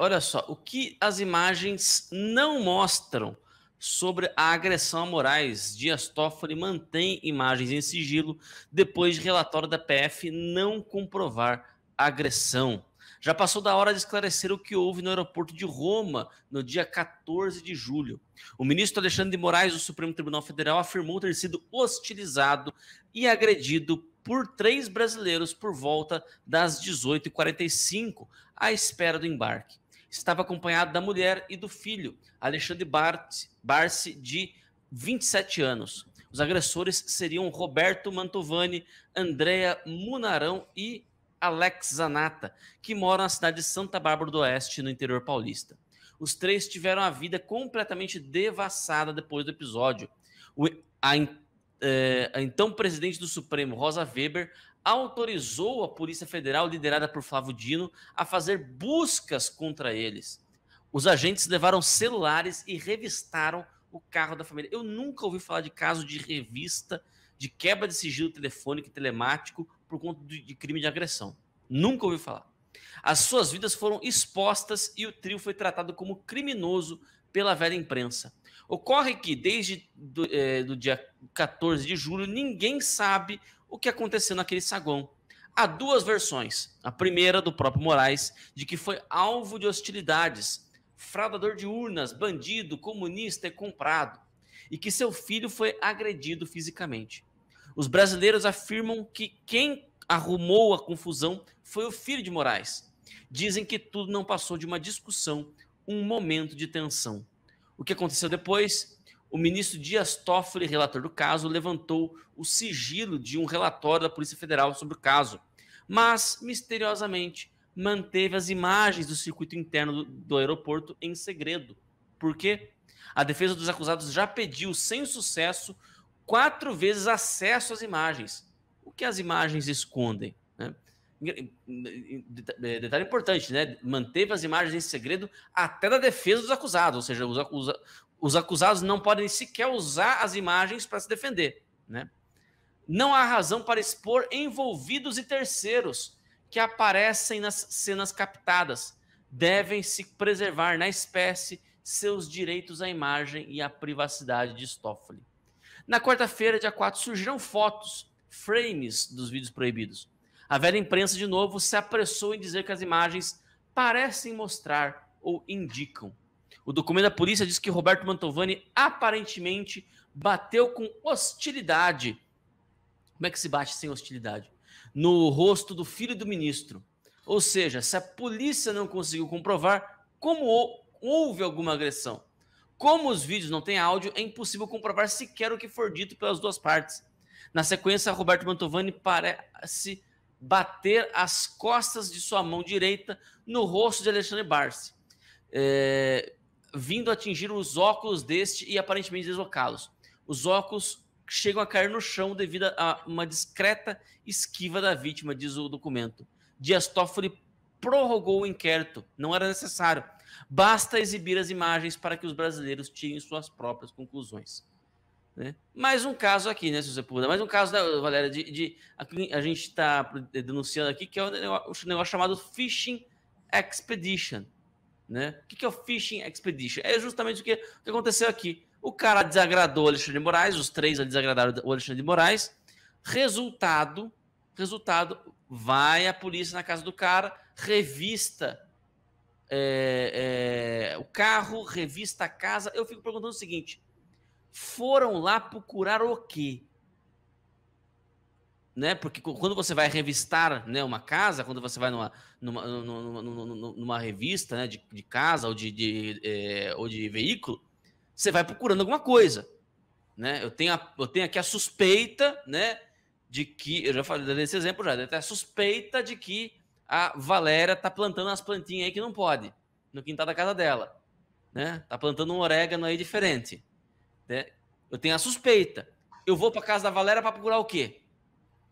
Olha só, o que as imagens não mostram sobre a agressão a Moraes. Dias Toffoli mantém imagens em sigilo depois de relatório da PF não comprovar agressão. Já passou da hora de esclarecer o que houve no aeroporto de Roma no dia 14 de julho. O ministro Alexandre de Moraes do Supremo Tribunal Federal afirmou ter sido hostilizado e agredido por três brasileiros por volta das 18h45, à espera do embarque estava acompanhado da mulher e do filho, Alexandre Barce de 27 anos. Os agressores seriam Roberto Mantovani, Andrea Munarão e Alex Zanata, que moram na cidade de Santa Bárbara do Oeste, no interior paulista. Os três tiveram a vida completamente devassada depois do episódio. O, a, é, a então presidente do Supremo, Rosa Weber, autorizou a Polícia Federal, liderada por Flávio Dino, a fazer buscas contra eles. Os agentes levaram celulares e revistaram o carro da família. Eu nunca ouvi falar de caso de revista de quebra de sigilo telefônico e telemático por conta de crime de agressão. Nunca ouvi falar. As suas vidas foram expostas e o trio foi tratado como criminoso pela velha imprensa. Ocorre que, desde do, é, do dia 14 de julho, ninguém sabe o que aconteceu naquele saguão. Há duas versões. A primeira, do próprio Moraes, de que foi alvo de hostilidades, fraudador de urnas, bandido, comunista e comprado, e que seu filho foi agredido fisicamente. Os brasileiros afirmam que quem arrumou a confusão foi o filho de Moraes. Dizem que tudo não passou de uma discussão, um momento de tensão. O que aconteceu depois o ministro Dias Toffoli, relator do caso, levantou o sigilo de um relatório da Polícia Federal sobre o caso, mas, misteriosamente, manteve as imagens do circuito interno do, do aeroporto em segredo. Por quê? A defesa dos acusados já pediu, sem sucesso, quatro vezes acesso às imagens. O que as imagens escondem? Né? Detalhe importante, né? Manteve as imagens em segredo até da defesa dos acusados, ou seja, os, acusa os acusados não podem sequer usar as imagens para se defender. Né? Não há razão para expor envolvidos e terceiros que aparecem nas cenas captadas. Devem se preservar na espécie seus direitos à imagem e à privacidade de Stoffoli. Na quarta-feira, dia 4, surgiram fotos, frames dos vídeos proibidos. A velha imprensa, de novo, se apressou em dizer que as imagens parecem mostrar ou indicam o documento da polícia diz que Roberto Mantovani aparentemente bateu com hostilidade. Como é que se bate sem hostilidade? No rosto do filho do ministro. Ou seja, se a polícia não conseguiu comprovar, como houve alguma agressão? Como os vídeos não têm áudio, é impossível comprovar sequer o que for dito pelas duas partes. Na sequência, Roberto Mantovani parece bater as costas de sua mão direita no rosto de Alexandre Barsi. É, vindo atingir os óculos deste e aparentemente deslocá-los. Os óculos chegam a cair no chão devido a uma discreta esquiva da vítima, diz o documento. Dias Toffoli prorrogou o inquérito, não era necessário. Basta exibir as imagens para que os brasileiros tirem suas próprias conclusões. Né? Mais um caso aqui, né, se puder. Mais um caso, né, Valéria, de, de a, a gente está denunciando aqui, que é o um negócio, um negócio chamado Fishing Expedition né? O que é o Fishing Expedition? É justamente o que, o que aconteceu aqui. O cara desagradou o Alexandre de Moraes, os três desagradaram o Alexandre de Moraes. Resultado, resultado, vai a polícia na casa do cara, revista é, é, o carro, revista a casa. Eu fico perguntando o seguinte: foram lá procurar o quê? né? Porque quando você vai revistar né, uma casa, quando você vai numa, numa, numa, numa, numa revista né, de, de casa ou de, de é, ou de veículo, você vai procurando alguma coisa. Né? Eu, tenho a, eu tenho aqui a suspeita né, de que. Eu já falei desse exemplo já, até né, a suspeita de que a Valéria está plantando as plantinhas aí que não pode, no quintal da casa dela. Né? Tá plantando um orégano aí diferente. Né? Eu tenho a suspeita. Eu vou para casa da Valéria para procurar o quê?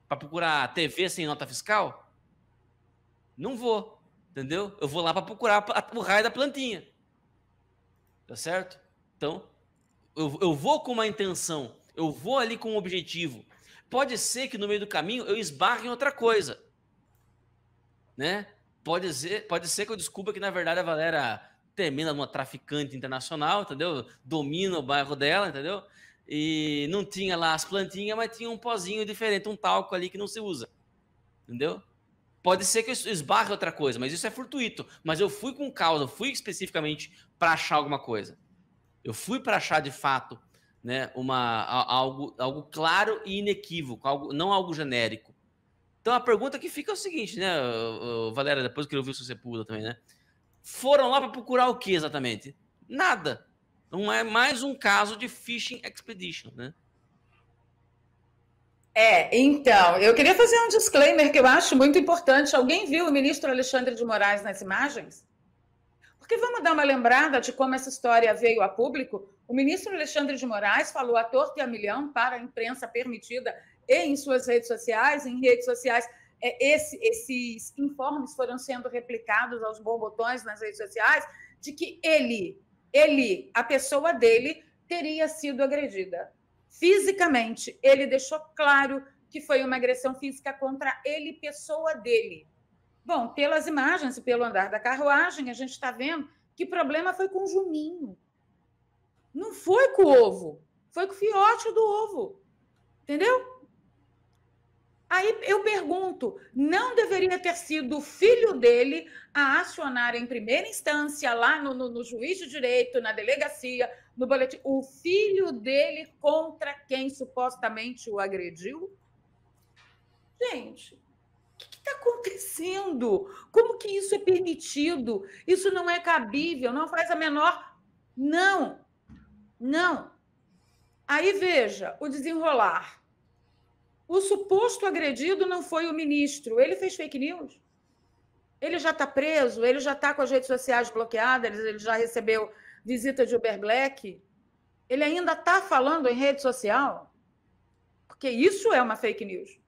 para procurar TV sem nota fiscal? Não vou, entendeu? Eu vou lá para procurar o raio da plantinha. Tá certo? Então, eu, eu vou com uma intenção, eu vou ali com um objetivo. Pode ser que no meio do caminho eu esbarre em outra coisa. Né? Pode ser, pode ser que eu descubra que, na verdade, a valera temendo uma traficante internacional, entendeu? Domina o bairro dela, entendeu? e não tinha lá as plantinhas, mas tinha um pozinho diferente, um talco ali que não se usa. Entendeu? Pode ser que eu esbarre outra coisa, mas isso é fortuito. Mas eu fui com causa, eu fui especificamente para achar alguma coisa. Eu fui para achar de fato, né, uma algo, algo claro e inequívoco, algo, não algo genérico. Então a pergunta que fica é o seguinte, né, Valéria, depois que eu vi o seu sepulcro também, né? Foram lá para procurar o que exatamente? Nada. Então é mais um caso de fishing expedition, né? É, então, eu queria fazer um disclaimer que eu acho muito importante. Alguém viu o ministro Alexandre de Moraes nas imagens? Porque vamos dar uma lembrada de como essa história veio a público. O ministro Alexandre de Moraes falou a torta e a milhão para a imprensa permitida e em suas redes sociais, em redes sociais. É, esse, esses informes foram sendo replicados aos borbotões nas redes sociais de que ele ele, a pessoa dele, teria sido agredida fisicamente. Ele deixou claro que foi uma agressão física contra ele, pessoa dele. Bom, pelas imagens e pelo andar da carruagem, a gente está vendo que o problema foi com o Juninho. Não foi com o ovo, foi com o fiote do ovo. Entendeu? Aí eu pergunto: não deveria ter sido o filho dele a acionar em primeira instância, lá no, no, no, juiz de direito, na delegacia, no boletim, o filho dele contra quem supostamente o agrediu? Gente, o que está acontecendo? Como que isso é permitido? Isso não é cabível, não faz a menor. Não, não. Aí veja o desenrolar. O suposto agredido não foi o ministro, ele fez fake news. Ele já está preso, ele já está com as redes sociais bloqueadas, ele já recebeu visita de Uber Black. Ele ainda está falando em rede social? Porque isso é uma fake news.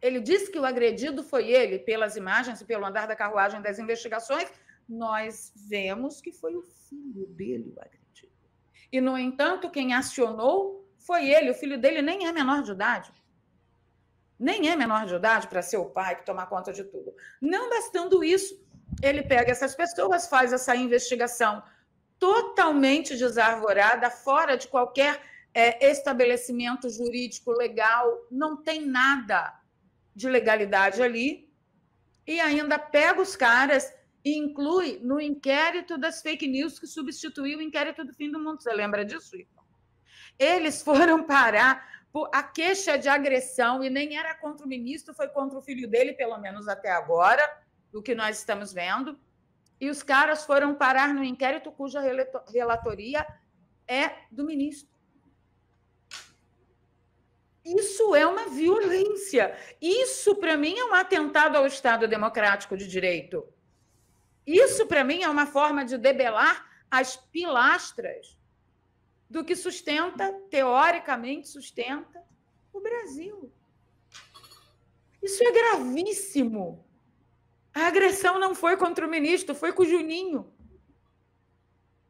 Ele disse que o agredido foi ele, pelas imagens e pelo andar da carruagem das investigações, nós vemos que foi o filho dele o agredido. E, no entanto, quem acionou foi ele, o filho dele nem é menor de idade nem é menor de idade para ser o pai que tomar conta de tudo. Não bastando isso, ele pega essas pessoas, faz essa investigação totalmente desarvorada, fora de qualquer é, estabelecimento jurídico legal, não tem nada de legalidade ali, e ainda pega os caras e inclui no inquérito das fake news que substituiu o inquérito do fim do mundo. Você lembra disso, Igor? Eles foram parar a queixa de agressão, e nem era contra o ministro, foi contra o filho dele, pelo menos até agora, do que nós estamos vendo. E os caras foram parar no inquérito cuja relatoria é do ministro. Isso é uma violência. Isso, para mim, é um atentado ao Estado Democrático de Direito. Isso, para mim, é uma forma de debelar as pilastras do que sustenta, teoricamente sustenta, o Brasil. Isso é gravíssimo. A agressão não foi contra o ministro, foi com o Juninho.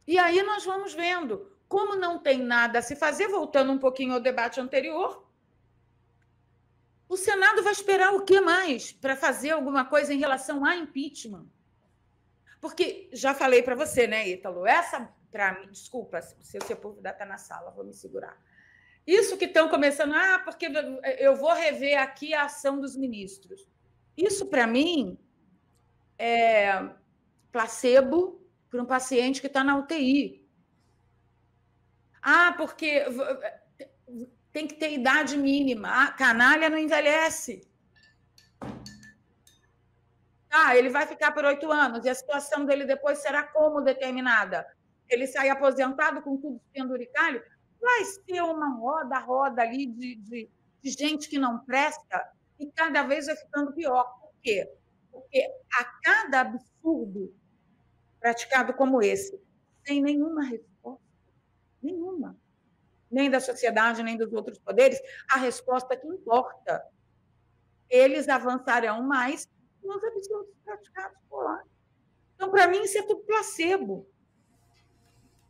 E aí nós vamos vendo. Como não tem nada a se fazer, voltando um pouquinho ao debate anterior, o Senado vai esperar o que mais para fazer alguma coisa em relação a impeachment? Porque já falei para você, né, Ítalo? Essa para mim, desculpa, se o povo está na sala, vou me segurar. Isso que estão começando, ah, porque eu vou rever aqui a ação dos ministros. Isso, para mim, é placebo para um paciente que está na UTI. Ah, porque tem que ter idade mínima. Ah, canalha não envelhece. Ah, ele vai ficar por oito anos e a situação dele depois será como determinada? ele sai aposentado com tudo penduricalho, vai ser uma roda-roda ali de, de, de, gente que não presta e cada vez vai ficando pior. Por quê? Porque a cada absurdo praticado como esse, sem nenhuma resposta, nenhuma, nem da sociedade, nem dos outros poderes, a resposta que importa. Eles avançarão mais nos absurdos praticados por lá. Então, para mim, isso é tudo placebo.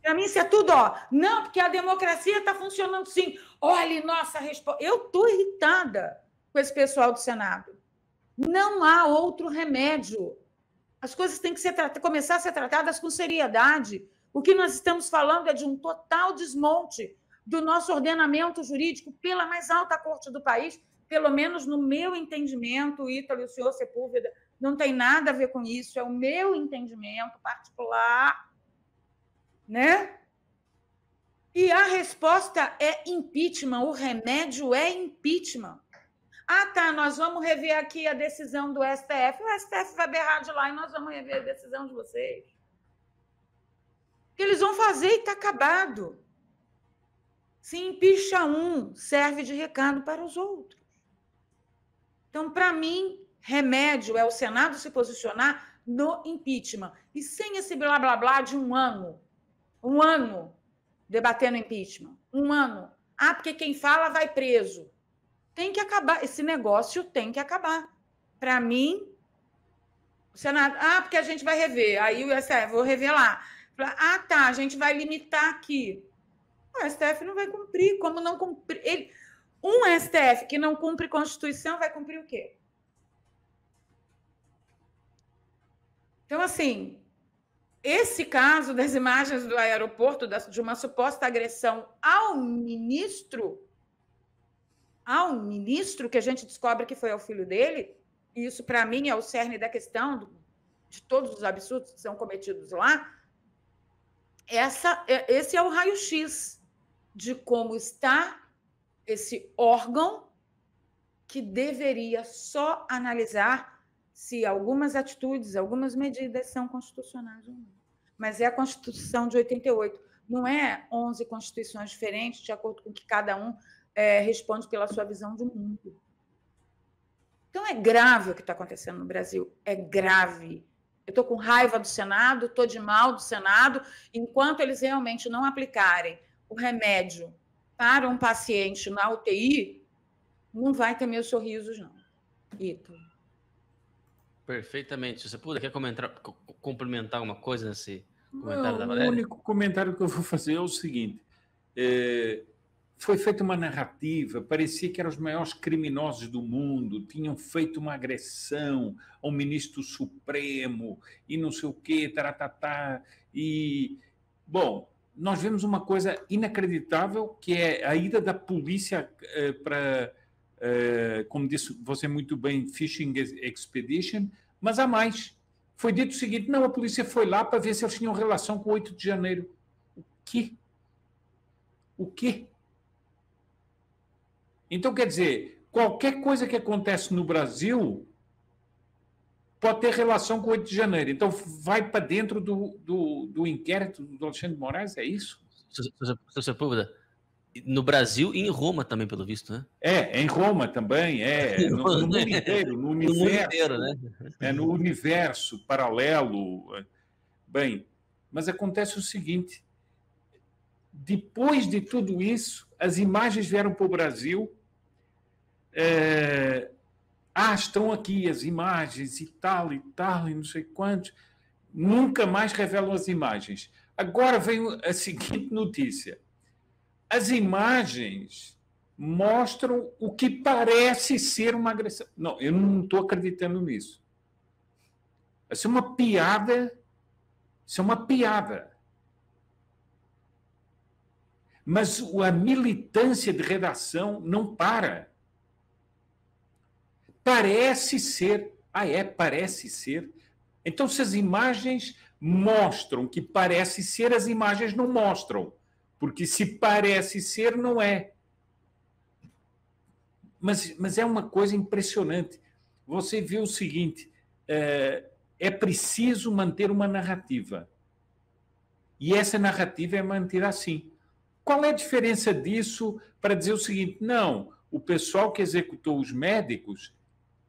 Para mim, isso é tudo, ó. Não, porque a democracia está funcionando sim. Olhe nossa resposta. Eu estou irritada com esse pessoal do Senado. Não há outro remédio. As coisas têm que ser começar a ser tratadas com seriedade. O que nós estamos falando é de um total desmonte do nosso ordenamento jurídico pela mais alta corte do país, pelo menos no meu entendimento, Ítalo o senhor Sepúlveda, não tem nada a ver com isso, é o meu entendimento particular né? E a resposta é impeachment, o remédio é impeachment. Ah, tá, nós vamos rever aqui a decisão do STF. O STF vai berrar de lá e nós vamos rever a decisão de vocês. que eles vão fazer e tá acabado. Se empicha um, serve de recado para os outros. Então, para mim, remédio é o Senado se posicionar no impeachment. E sem esse blá blá blá de um ano um ano debatendo impeachment. Um ano. Ah, porque quem fala vai preso. Tem que acabar. Esse negócio tem que acabar. Para mim, o Senado. Ah, porque a gente vai rever. Aí o STF, vou revelar. Ah, tá, a gente vai limitar aqui. O STF não vai cumprir. Como não cumprir? Ele... Um STF que não cumpre Constituição vai cumprir o quê? Então, assim, esse caso das imagens do aeroporto, de uma suposta agressão ao ministro, ao ministro que a gente descobre que foi ao filho dele, e isso para mim é o cerne da questão de todos os absurdos que são cometidos lá. Essa, é, esse é o raio-x de como está esse órgão que deveria só analisar se algumas atitudes, algumas medidas são constitucionais ou não. Mas é a Constituição de 88, não é 11 constituições diferentes, de acordo com que cada um é, responde pela sua visão do mundo. Então é grave o que está acontecendo no Brasil, é grave. Eu estou com raiva do Senado, estou de mal do Senado, enquanto eles realmente não aplicarem o remédio para um paciente na UTI, não vai ter meus sorrisos, não. Ítalo. Perfeitamente. Se você puder, quer comentar, complementar alguma coisa nesse comentário Não, da Valéria? O único comentário que eu vou fazer é o seguinte. É, foi feita uma narrativa, parecia que eram os maiores criminosos do mundo, tinham feito uma agressão ao ministro Supremo e não sei o quê, taratatá. E, bom, nós vemos uma coisa inacreditável, que é a ida da polícia eh, para eh, como disse você muito bem, fishing expedition, mas há mais. Foi dito o seguinte: não, a polícia foi lá para ver se eles tinham relação com o 8 de janeiro. O quê? O quê? Então, quer dizer, qualquer coisa que acontece no Brasil pode ter relação com o 8 de janeiro. Então, vai para dentro do, do, do inquérito do Alexandre de Moraes, é isso? Sr. Sepúlveda, no Brasil e em Roma também, pelo visto, né? É, é em Roma também, é. No, no mundo inteiro, no universo. no mundo inteiro, né? É, no universo paralelo. É. Bem, mas acontece o seguinte: depois de tudo isso, as imagens vieram para o Brasil. É, ah, estão aqui as imagens e tal e tal, e não sei quantos. Nunca mais revelam as imagens. Agora vem a seguinte notícia as imagens mostram o que parece ser uma agressão. Não, eu não estou acreditando nisso. Isso é uma piada. Isso é uma piada. Mas a militância de redação não para. Parece ser. Ah, é, parece ser. Então, se as imagens mostram que parece ser, as imagens não mostram. Porque se parece ser, não é. Mas, mas é uma coisa impressionante. Você vê o seguinte: é, é preciso manter uma narrativa. E essa narrativa é manter assim. Qual é a diferença disso para dizer o seguinte? Não, o pessoal que executou os médicos,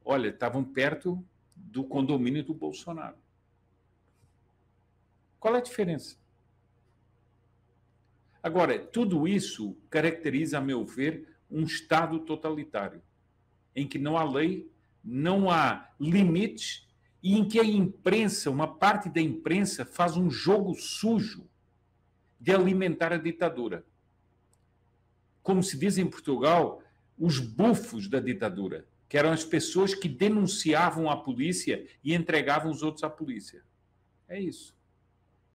olha, estavam perto do condomínio do Bolsonaro. Qual é a diferença? Agora, tudo isso caracteriza, a meu ver, um Estado totalitário, em que não há lei, não há limites e em que a imprensa, uma parte da imprensa, faz um jogo sujo de alimentar a ditadura. Como se diz em Portugal, os bufos da ditadura, que eram as pessoas que denunciavam a polícia e entregavam os outros à polícia. É isso.